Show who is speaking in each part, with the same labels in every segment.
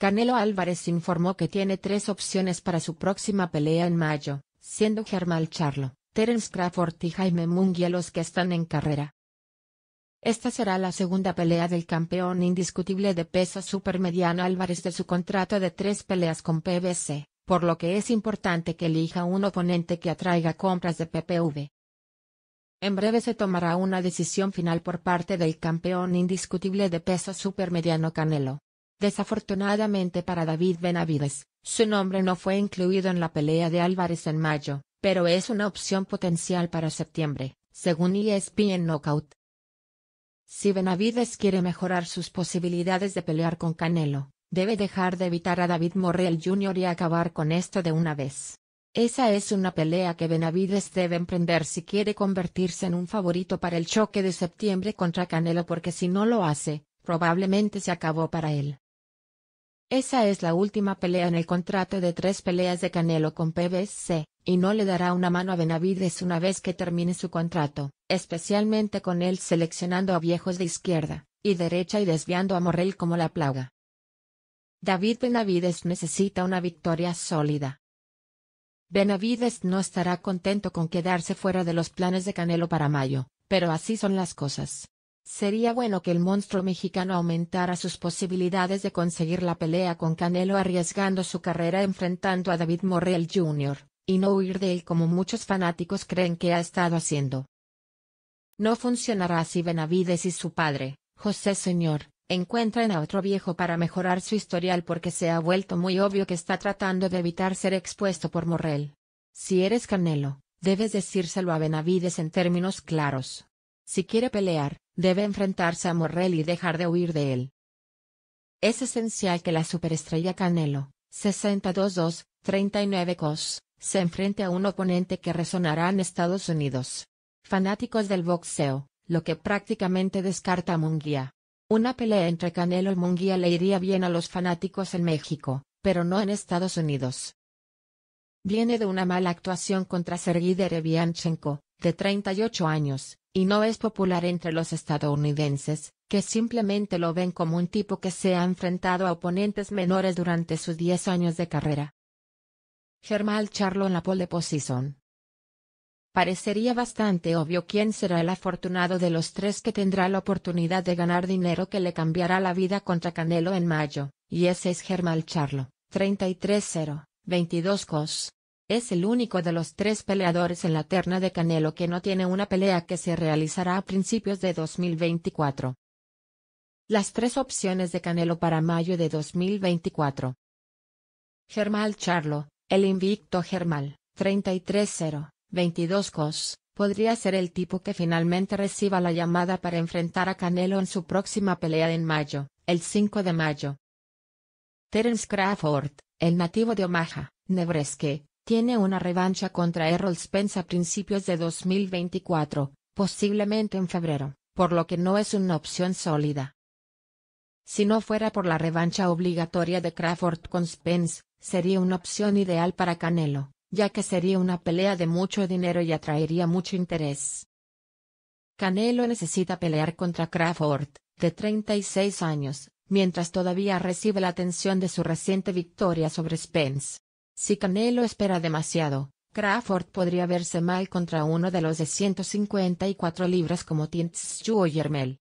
Speaker 1: Canelo Álvarez informó que tiene tres opciones para su próxima pelea en mayo, siendo Germán Charlo, Terence Crawford y Jaime Munguía los que están en carrera. Esta será la segunda pelea del campeón indiscutible de peso supermediano Álvarez de su contrato de tres peleas con PBC, por lo que es importante que elija un oponente que atraiga compras de PPV. En breve se tomará una decisión final por parte del campeón indiscutible de peso supermediano Canelo. Desafortunadamente para David Benavides, su nombre no fue incluido en la pelea de Álvarez en mayo, pero es una opción potencial para septiembre, según ESPN Knockout. Si Benavides quiere mejorar sus posibilidades de pelear con Canelo, debe dejar de evitar a David Morrell Jr. y acabar con esto de una vez. Esa es una pelea que Benavides debe emprender si quiere convertirse en un favorito para el choque de septiembre contra Canelo porque si no lo hace, probablemente se acabó para él. Esa es la última pelea en el contrato de tres peleas de Canelo con PBC, y no le dará una mano a Benavides una vez que termine su contrato, especialmente con él seleccionando a viejos de izquierda y derecha y desviando a Morrell como la plaga. David Benavides necesita una victoria sólida. Benavides no estará contento con quedarse fuera de los planes de Canelo para mayo, pero así son las cosas. Sería bueno que el monstruo mexicano aumentara sus posibilidades de conseguir la pelea con Canelo arriesgando su carrera enfrentando a David Morrell Jr., y no huir de él como muchos fanáticos creen que ha estado haciendo. No funcionará si Benavides y su padre, José Señor, encuentran a otro viejo para mejorar su historial porque se ha vuelto muy obvio que está tratando de evitar ser expuesto por Morrell. Si eres Canelo, debes decírselo a Benavides en términos claros. Si quiere pelear, Debe enfrentarse a Morrell y dejar de huir de él. Es esencial que la superestrella Canelo, 62-2, 39 cos, se enfrente a un oponente que resonará en Estados Unidos. Fanáticos del boxeo, lo que prácticamente descarta a Munguía. Una pelea entre Canelo y Munguía le iría bien a los fanáticos en México, pero no en Estados Unidos. Viene de una mala actuación contra Sergi Derevianchenko, de 38 años, y no es popular entre los estadounidenses, que simplemente lo ven como un tipo que se ha enfrentado a oponentes menores durante sus 10 años de carrera. Germán Charlo en la pole position. Parecería bastante obvio quién será el afortunado de los tres que tendrá la oportunidad de ganar dinero que le cambiará la vida contra Canelo en mayo, y ese es Germán Charlo, 33-0, 22 cos. Es el único de los tres peleadores en la terna de Canelo que no tiene una pelea que se realizará a principios de 2024. Las tres opciones de Canelo para mayo de 2024. Germal Charlo, el invicto Germal, 33-0, 22 cos, podría ser el tipo que finalmente reciba la llamada para enfrentar a Canelo en su próxima pelea en mayo, el 5 de mayo. Terence Crawford, el nativo de Omaha, Nebraska, tiene una revancha contra Errol Spence a principios de 2024, posiblemente en febrero, por lo que no es una opción sólida. Si no fuera por la revancha obligatoria de Crawford con Spence, sería una opción ideal para Canelo, ya que sería una pelea de mucho dinero y atraería mucho interés. Canelo necesita pelear contra Crawford, de 36 años, mientras todavía recibe la atención de su reciente victoria sobre Spence. Si Canelo espera demasiado, Crawford podría verse mal contra uno de los de 154 libras como Tintsu o Yermel.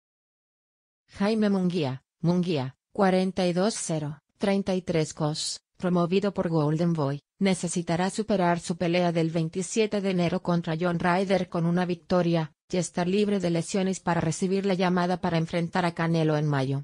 Speaker 1: Jaime Munguía, Munguía, 42-0, 33 cos, promovido por Golden Boy, necesitará superar su pelea del 27 de enero contra John Ryder con una victoria, y estar libre de lesiones para recibir la llamada para enfrentar a Canelo en mayo.